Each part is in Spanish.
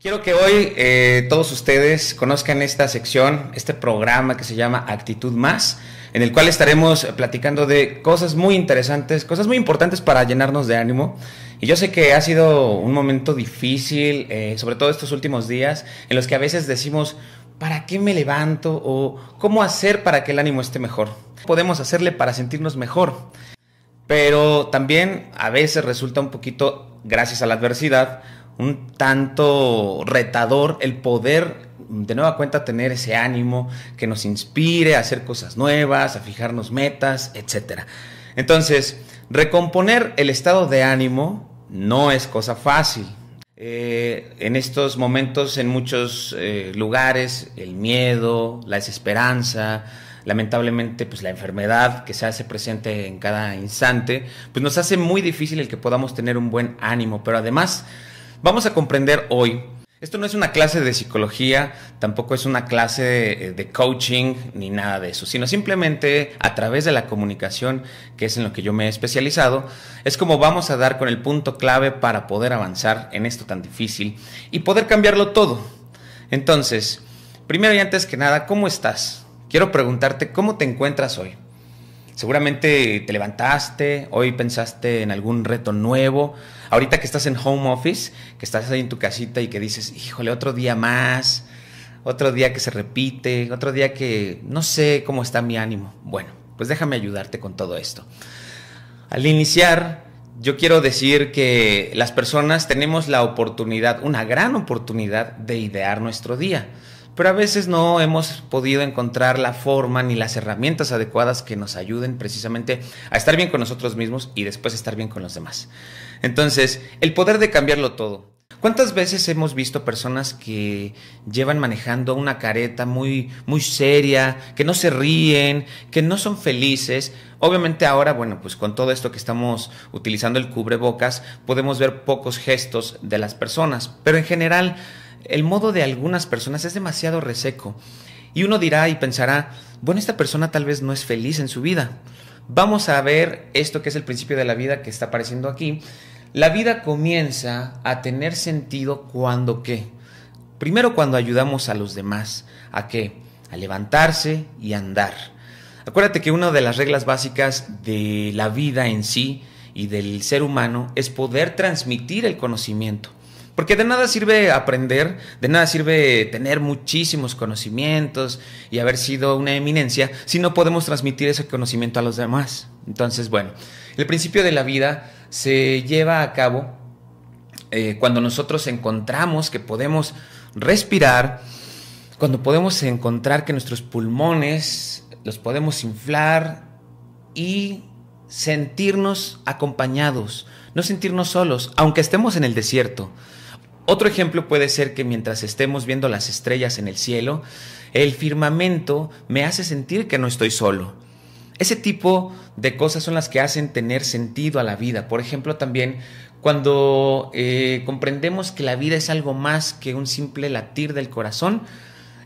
Quiero que hoy eh, todos ustedes conozcan esta sección, este programa que se llama Actitud Más, en el cual estaremos platicando de cosas muy interesantes, cosas muy importantes para llenarnos de ánimo. Y yo sé que ha sido un momento difícil, eh, sobre todo estos últimos días, en los que a veces decimos, ¿para qué me levanto? o ¿cómo hacer para que el ánimo esté mejor? podemos hacerle para sentirnos mejor? Pero también a veces resulta un poquito, gracias a la adversidad, un tanto retador el poder de nueva cuenta tener ese ánimo que nos inspire a hacer cosas nuevas, a fijarnos metas, etc. Entonces, recomponer el estado de ánimo no es cosa fácil. Eh, en estos momentos, en muchos eh, lugares, el miedo, la desesperanza, lamentablemente pues la enfermedad que se hace presente en cada instante, pues nos hace muy difícil el que podamos tener un buen ánimo, pero además Vamos a comprender hoy. Esto no es una clase de psicología, tampoco es una clase de, coaching ni nada de eso, sino simplemente a través de la comunicación, que es en lo que yo me he especializado, es como vamos a dar con el punto clave para poder avanzar en esto tan difícil y poder cambiarlo todo. Entonces, primero y antes que nada, ¿cómo estás? Quiero preguntarte cómo te encuentras hoy. Seguramente te levantaste, hoy pensaste en algún reto nuevo. Ahorita que estás en home office, que estás ahí en tu casita y que dices, híjole, otro día más, otro día que se repite, otro día que no sé cómo está mi ánimo. Bueno, pues déjame ayudarte con todo esto. Al iniciar, yo quiero decir que las personas tenemos la oportunidad, una gran oportunidad de idear nuestro día pero a veces no hemos podido encontrar la forma ni las herramientas adecuadas que nos ayuden precisamente a estar bien con nosotros mismos y después estar bien con los demás. Entonces, el poder de cambiarlo todo. ¿Cuántas veces hemos visto personas que llevan manejando una careta muy, muy seria, que no se ríen, que no son felices? Obviamente ahora, bueno, pues con todo esto que estamos utilizando el cubrebocas, podemos ver pocos gestos de las personas, pero en general el modo de algunas personas es demasiado reseco. Y uno dirá y pensará, bueno, esta persona tal vez no es feliz en su vida. Vamos a ver esto que es el principio de la vida que está apareciendo aquí. La vida comienza a tener sentido cuando qué. Primero cuando ayudamos a los demás. ¿A qué? A levantarse y andar. Acuérdate que una de las reglas básicas de la vida en sí y del ser humano es poder transmitir el conocimiento. Porque de nada sirve aprender, de nada sirve tener muchísimos conocimientos y haber sido una eminencia si no podemos transmitir ese conocimiento a los demás. Entonces, bueno, el principio de la vida se lleva a cabo eh, cuando nosotros encontramos que podemos respirar, cuando podemos encontrar que nuestros pulmones los podemos inflar y sentirnos acompañados, no sentirnos solos, aunque estemos en el desierto. Otro ejemplo puede ser que mientras estemos viendo las estrellas en el cielo, el firmamento me hace sentir que no estoy solo. Ese tipo de cosas son las que hacen tener sentido a la vida. Por ejemplo, también cuando eh, comprendemos que la vida es algo más que un simple latir del corazón,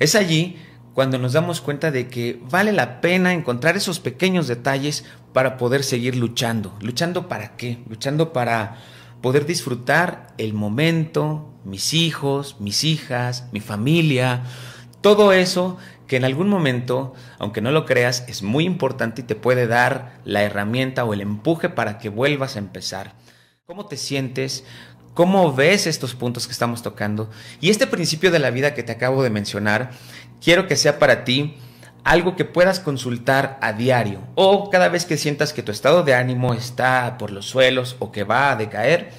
es allí cuando nos damos cuenta de que vale la pena encontrar esos pequeños detalles para poder seguir luchando. ¿Luchando para qué? Luchando para poder disfrutar el momento, mis hijos, mis hijas, mi familia, todo eso que en algún momento, aunque no lo creas, es muy importante y te puede dar la herramienta o el empuje para que vuelvas a empezar. ¿Cómo te sientes? ¿Cómo ves estos puntos que estamos tocando? Y este principio de la vida que te acabo de mencionar, quiero que sea para ti algo que puedas consultar a diario o cada vez que sientas que tu estado de ánimo está por los suelos o que va a decaer,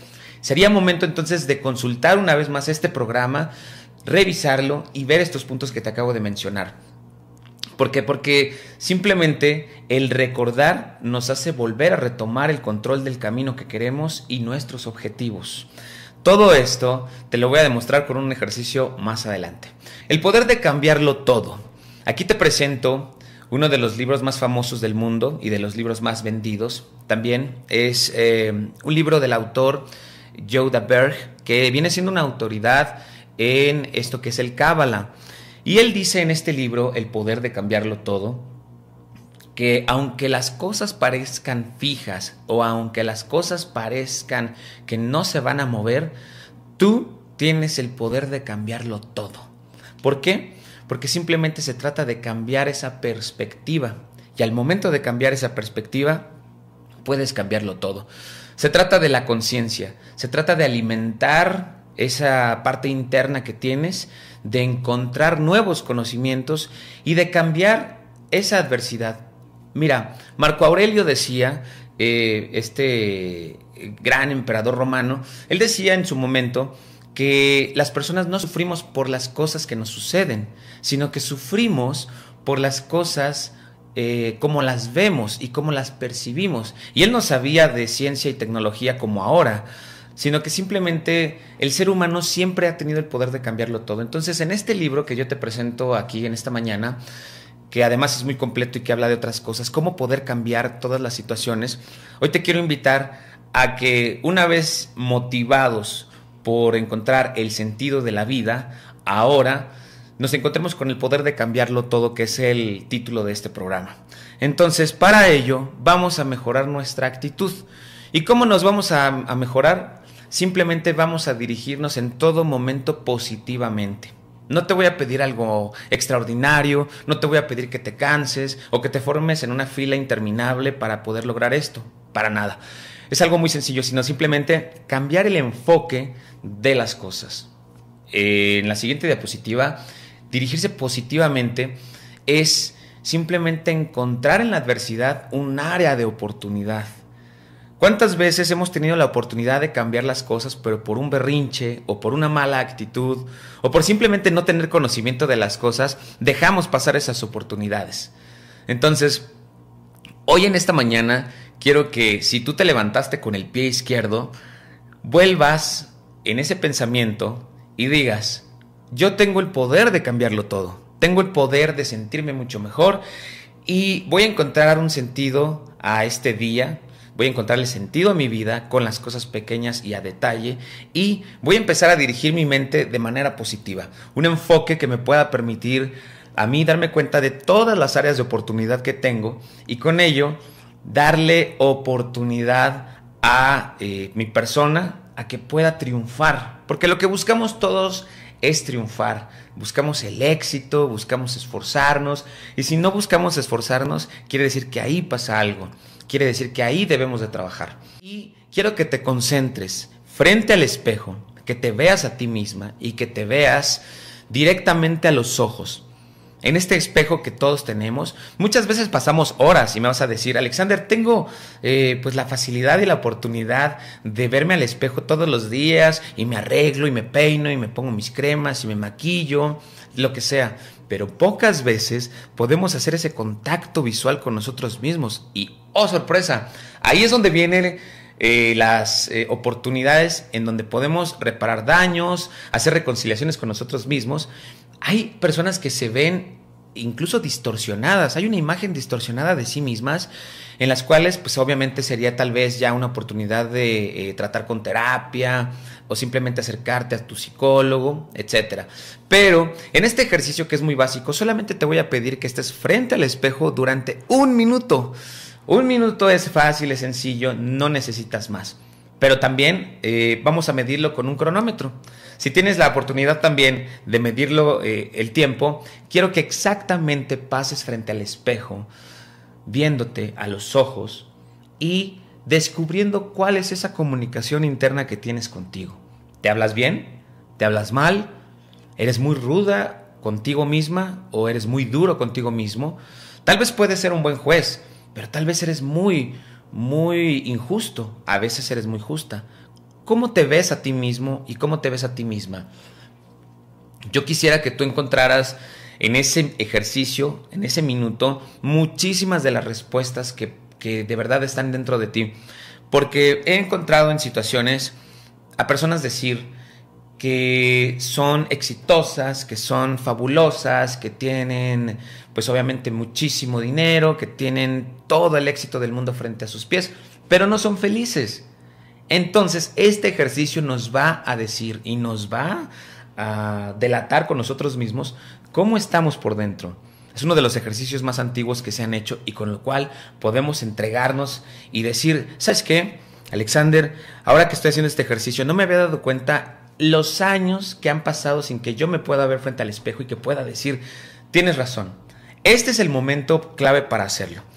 sería momento entonces de consultar una vez más este programa, revisarlo y ver estos puntos que te acabo de mencionar. ¿Por qué? Porque simplemente el recordar nos hace volver a retomar el control del camino que queremos y nuestros objetivos. Todo esto te lo voy a demostrar con un ejercicio más adelante. El poder de cambiarlo todo. Aquí te presento uno de los libros más famosos del mundo y de los libros más vendidos. También es eh, un libro del autor Joe Berg, que viene siendo una autoridad en esto que es el Kábala. Y él dice en este libro, El poder de cambiarlo todo, que aunque las cosas parezcan fijas o aunque las cosas parezcan que no se van a mover, tú tienes el poder de cambiarlo todo. ¿Por qué? porque simplemente se trata de cambiar esa perspectiva. Y al momento de cambiar esa perspectiva, puedes cambiarlo todo. Se trata de la conciencia, se trata de alimentar esa parte interna que tienes, de encontrar nuevos conocimientos y de cambiar esa adversidad. Mira, Marco Aurelio decía, eh, este gran emperador romano, él decía en su momento, que las personas no sufrimos por las cosas que nos suceden, sino que sufrimos por las cosas eh, como las vemos y como las percibimos. Y él no sabía de ciencia y tecnología como ahora, sino que simplemente el ser humano siempre ha tenido el poder de cambiarlo todo. Entonces, en este libro que yo te presento aquí en esta mañana, que además es muy completo y que habla de otras cosas, cómo poder cambiar todas las situaciones, hoy te quiero invitar a que una vez motivados, por encontrar el sentido de la vida, ahora nos encontremos con el poder de cambiarlo todo, que es el título de este programa. Entonces, para ello, vamos a mejorar nuestra actitud. ¿Y cómo nos vamos a, a mejorar? Simplemente vamos a dirigirnos en todo momento positivamente. No te voy a pedir algo extraordinario, no te voy a pedir que te canses o que te formes en una fila interminable para poder lograr esto para nada. Es algo muy sencillo, sino simplemente cambiar el enfoque de las cosas. Eh, en la siguiente diapositiva, dirigirse positivamente es simplemente encontrar en la adversidad un área de oportunidad. ¿Cuántas veces hemos tenido la oportunidad de cambiar las cosas, pero por un berrinche o por una mala actitud o por simplemente no tener conocimiento de las cosas, dejamos pasar esas oportunidades? Entonces, hoy en esta mañana quiero que si tú te levantaste con el pie izquierdo, vuelvas en ese pensamiento y digas, yo tengo el poder de cambiarlo todo, tengo el poder de sentirme mucho mejor y voy a encontrar un sentido a este día, voy a encontrarle sentido a mi vida con las cosas pequeñas y a detalle y voy a empezar a dirigir mi mente de manera positiva, un enfoque que me pueda permitir a mí darme cuenta de todas las áreas de oportunidad que tengo y con ello darle oportunidad a eh, mi persona a que pueda triunfar. Porque lo que buscamos todos es triunfar. Buscamos el éxito, buscamos esforzarnos. Y si no buscamos esforzarnos, quiere decir que ahí pasa algo. Quiere decir que ahí debemos de trabajar. Y quiero que te concentres frente al espejo, que te veas a ti misma y que te veas directamente a los ojos en este espejo que todos tenemos, muchas veces pasamos horas y me vas a decir, Alexander, tengo eh, pues la facilidad y la oportunidad de verme al espejo todos los días y me arreglo y me peino y me pongo mis cremas y me maquillo, lo que sea. Pero pocas veces podemos hacer ese contacto visual con nosotros mismos y, oh sorpresa, ahí es donde vienen eh, las eh, oportunidades en donde podemos reparar daños, hacer reconciliaciones con nosotros mismos hay personas que se ven incluso distorsionadas, hay una imagen distorsionada de sí mismas en las cuales pues obviamente sería tal vez ya una oportunidad de eh, tratar con terapia o simplemente acercarte a tu psicólogo, etc. Pero en este ejercicio que es muy básico, solamente te voy a pedir que estés frente al espejo durante un minuto. Un minuto es fácil, es sencillo, no necesitas más pero también eh, vamos a medirlo con un cronómetro. Si tienes la oportunidad también de medirlo eh, el tiempo, quiero que exactamente pases frente al espejo, viéndote a los ojos y descubriendo cuál es esa comunicación interna que tienes contigo. ¿Te hablas bien? ¿Te hablas mal? ¿Eres muy ruda contigo misma o eres muy duro contigo mismo? Tal vez puedes ser un buen juez, pero tal vez eres muy muy injusto, a veces eres muy justa. ¿Cómo te ves a ti mismo y cómo te ves a ti misma? Yo quisiera que tú encontraras en ese ejercicio, en ese minuto, muchísimas de las respuestas que, que de verdad están dentro de ti. Porque he encontrado en situaciones a personas decir, que son exitosas, que son fabulosas, que tienen pues obviamente muchísimo dinero, que tienen todo el éxito del mundo frente a sus pies, pero no son felices. Entonces, este ejercicio nos va a decir y nos va a delatar con nosotros mismos cómo estamos por dentro. Es uno de los ejercicios más antiguos que se han hecho y con lo cual podemos entregarnos y decir, ¿sabes qué? Alexander, ahora que estoy haciendo este ejercicio, no me había dado cuenta los años que han pasado sin que yo me pueda ver frente al espejo y que pueda decir, tienes razón, este es el momento clave para hacerlo.